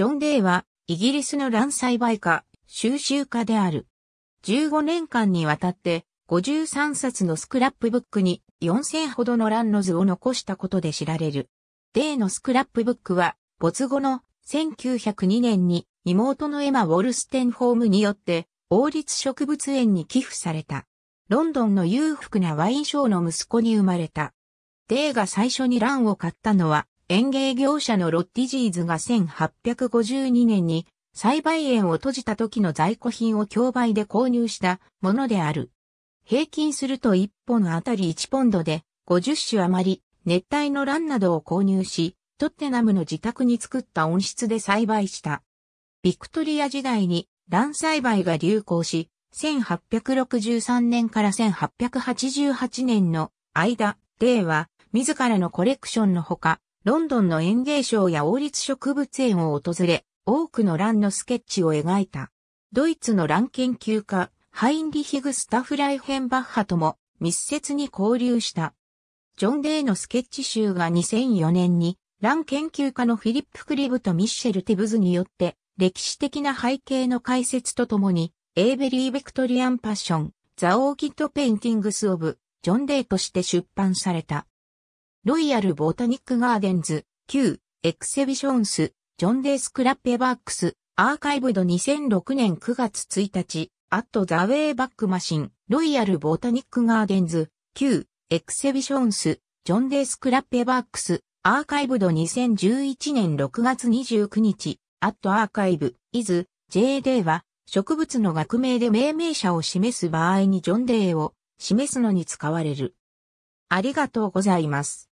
ジョン・デイは、イギリスの卵栽培家、収集家である。15年間にわたって、53冊のスクラップブックに4000ほどの卵の図を残したことで知られる。デイのスクラップブックは、没後の1902年に妹のエマ・ウォルステンホームによって王立植物園に寄付された。ロンドンの裕福なワインショーの息子に生まれた。デーが最初に卵を買ったのは園芸業者のロッティジーズが1852年に栽培園を閉じた時の在庫品を競売で購入したものである。平均すると1本あたり1ポンドで50種余り熱帯の卵などを購入し、トッテナムの自宅に作った温室で栽培した。ビクトリア時代に卵栽培が流行し、1863年から1888年の間、デーは自らのコレクションのほか、ロンドンの園芸賞や王立植物園を訪れ、多くの蘭のスケッチを描いた。ドイツの蘭研究家、ハインリヒグ・スタフライヘンバッハとも密接に交流した。ジョン・デイのスケッチ集が2004年に、蘭研究家のフィリップ・クリブとミッシェル・ティブズによって、歴史的な背景の解説とともに、エーベリー・ベクトリアン・パッション、ザ・オーキッド・ペインティングス・オブ、ジョン・デイとして出版された。ロイヤル・ボタニック・ガーデンズ、旧、エクセビションス、ジョン・デイ・スクラッペバックス、アーカイブド2006年9月1日、アット・ザ・ウェイ・バック・マシン、ロイヤル・ボタニック・ガーデンズ、旧、エクセビションス、ジョン・デイ・スクラッペバックス、アーカイブド2011年6月29日、アット・アーカイブ、イズ、JD は、植物の学名で命名者を示す場合にジョン・デーを示すのに使われる。ありがとうございます。